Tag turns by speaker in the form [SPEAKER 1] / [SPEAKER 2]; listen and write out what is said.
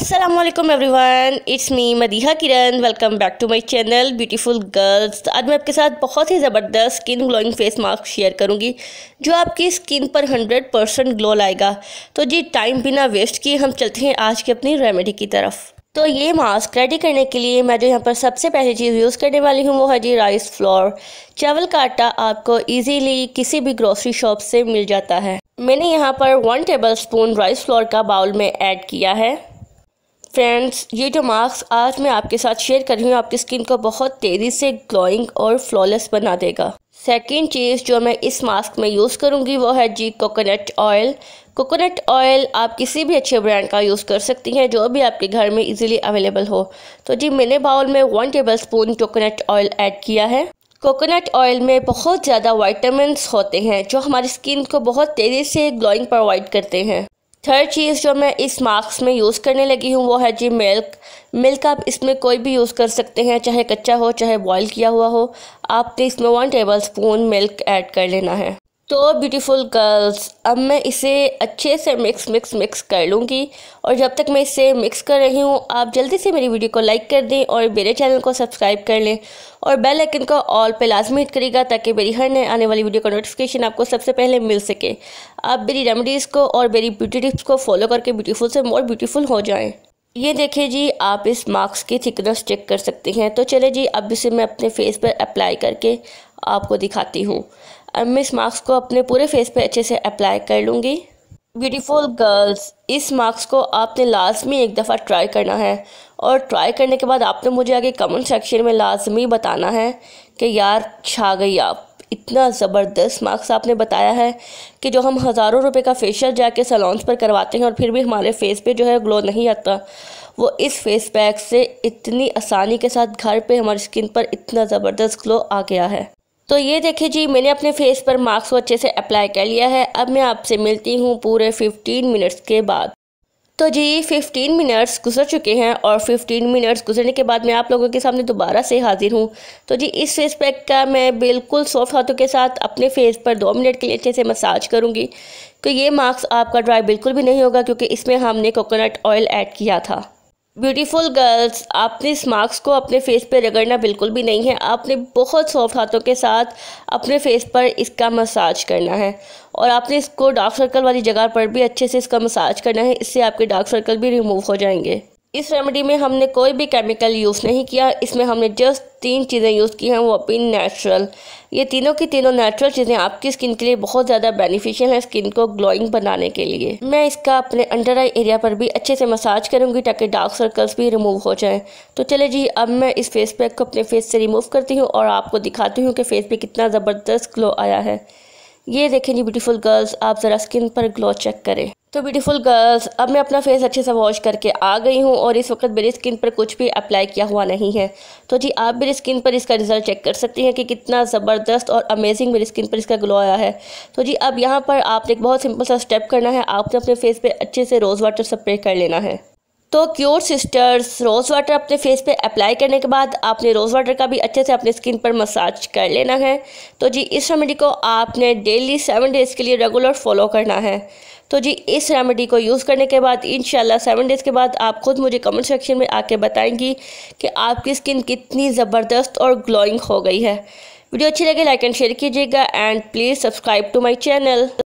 [SPEAKER 1] असलम वन it's me Madiha Kiran welcome back to my channel beautiful girls आज मैं आपके साथ बहुत ही ज़बरदस्त skin glowing face mask share करूँगी जो आपकी स्किन पर 100 परसेंट ग्लो लाएगा तो जी टाइम बिना वेस्ट किए हम चलते हैं आज की अपनी रेमेडी की तरफ तो ये मास्क रेडी करने के लिए मैं जो यहाँ पर सबसे पहली चीज़ यूज़ करने वाली हूँ वो है जी राइस फ्लोर चावल का आटा आपको ईजीली किसी भी ग्रोसरी शॉप से मिल जाता है मैंने यहाँ पर one tablespoon rice flour का बाउल में ऐड किया है फ्रेंड्स ये जो मास्क आज मैं आपके साथ शेयर कर रही हूँ आपकी स्किन को बहुत तेज़ी से ग्लोइंग और फ्लॉलेस बना देगा सेकेंड चीज़ जो मैं इस मास्क में यूज़ करूँगी वो है जी कोकोनट ऑयल कोकोनट ऑयल आप किसी भी अच्छे ब्रांड का यूज़ कर सकती हैं जो भी आपके घर में इजीली अवेलेबल हो तो जी मैंने बाउल में one tablespoon coconut oil add किया है कोकोनट ऑयल में बहुत ज़्यादा वाइटामस होते हैं जो हमारी स्किन को बहुत तेज़ी से ग्लोइंग प्रोवाइड करते हैं थर्ड चीज़ जो मैं इस मास्क में यूज़ करने लगी हूँ वो है जी मिल्क मिल्क आप इसमें कोई भी यूज़ कर सकते हैं चाहे कच्चा हो चाहे बॉईल किया हुआ हो आपने इसमें one tablespoon milk add कर लेना है तो ब्यूटीफुल गर्ल्स अब मैं इसे अच्छे से मिक्स मिक्स मिक्स कर लूँगी और जब तक मैं इसे मिक्स कर रही हूँ आप जल्दी से मेरी वीडियो को लाइक कर दें और मेरे चैनल को सब्सक्राइब कर लें और बेल आइकन को ऑल पे लाजमी हिट करेगा ताकि मेरी हर नए आने वाली वीडियो का नोटिफिकेशन आपको सबसे पहले मिल सके आप मेरी रेमडीज़ को और मेरी ब्यूटी टिप्स को फॉलो करके ब्यूटीफुल से मोर ब्यूटीफुल हो जाएँ ये देखिए जी आप इस मार्क्स की थिकनेस चेक कर सकते हैं तो चले जी अब इसे मैं अपने फेस पर अप्लाई करके आपको दिखाती हूँ अब मैं इस मास्क को अपने पूरे फेस पे अच्छे से अप्लाई कर लूँगी ब्यूटीफुल गर्ल्स इस मास्क को आपने लाजमी एक दफ़ा ट्राई करना है और ट्राई करने के बाद आपने मुझे आगे कमेंट सेक्शन में लाजमी बताना है कि यार छा गई आप इतना ज़बरदस्त मार्क्स आपने बताया है कि जो हम हज़ारों रुपए का फेशियल जाके सलोन्स पर करवाते हैं और फिर भी हमारे फेस पे जो है ग्लो नहीं आता वो इस फेस पैक से इतनी आसानी के साथ घर पे हमारी स्किन पर इतना ज़बरदस्त ग्लो आ गया है तो ये देखिए जी मैंने अपने फेस पर मास्क को अच्छे से अप्लाई कर लिया है अब मैं आपसे मिलती हूँ पूरे 15 मिनट्स के बाद तो जी 15 मिनट्स गुजर चुके हैं और 15 मिनट्स गुजरने के बाद मैं आप लोगों के सामने दोबारा से हाजिर हूँ तो जी इस फेस पैक का मैं बिल्कुल सॉफ्ट हाथों के साथ अपने फेस पर दो मिनट के लिए अच्छे से मसाज करूँगी तो ये मास्क आपका ड्राई बिल्कुल भी नहीं होगा क्योंकि इसमें हमने कोकोनट ऑयल ऐड किया था ब्यूटीफुल गर्ल्स आपने इस मार्क्स को अपने फेस पर रगड़ना बिल्कुल भी नहीं है आपने बहुत सॉफ्ट हाथों के साथ अपने फेस पर इसका मसाज करना है और आपने इसको डार्क सर्कल वाली जगह पर भी अच्छे से इसका मसाज करना है इससे आपके डार्क सर्कल भी रिमूव हो जाएंगे इस रेमेडी में हमने कोई भी केमिकल यूज़ नहीं किया इसमें हमने जस्ट तीन चीज़ें यूज़ की हैं वो अपनी नेचुरल ये तीनों की तीनों नेचुरल चीज़ें आपकी स्किन के लिए बहुत ज़्यादा बेनिफिशियल हैं स्किन को ग्लोइंग बनाने के लिए मैं इसका अपने अंडर आई एरिया पर भी अच्छे से मसाज करूँगी ताकि डार्क सर्कल्स भी रिमूव हो जाएँ तो चले जी अब मैं इस फेस पैक को अपने फेस से रिमूव करती हूँ और आपको दिखाती हूँ कि फेस पर कितना ज़बरदस्त ग्लो आया है ये देखें जी ब्यूटीफुल गर्ल्स आप ज़रा स्किन पर ग्लो चेक करें तो ब्यूटीफुल गर्ल्स अब मैं अपना फेस अच्छे से वॉश करके आ गई हूँ और इस वक्त मेरी स्किन पर कुछ भी अप्लाई किया हुआ नहीं है तो जी आप मेरी स्किन पर इसका रिज़ल्ट चेक कर सकती हैं कि कितना ज़बरदस्त और अमेजिंग मेरी स्किन पर इसका ग्लो आया है तो जी अब यहाँ पर आपने एक बहुत सिंपल सा स्टेप करना है आपने अपने फेस पर अच्छे से रोज़ वाटर स्प्रे कर लेना है तो क्योर सिस्टर्स रोज़ वाटर अपने फेस पे अप्लाई करने के बाद आपने रोज़ वाटर का भी अच्छे से अपने स्किन पर मसाज कर लेना है तो जी इस रेमेडी को आपने डेली सेवन डेज़ के लिए रेगुलर फॉलो करना है तो जी इस रेमेडी को यूज़ करने के बाद इन सेवन डेज़ के बाद आप ख़ुद मुझे कमेंट सेक्शन में आके बताएंगी कि आपकी स्किन कितनी ज़बरदस्त और ग्लोइंग हो गई है वीडियो अच्छी लगे लाइक एंड शेयर कीजिएगा and please subscribe to my channel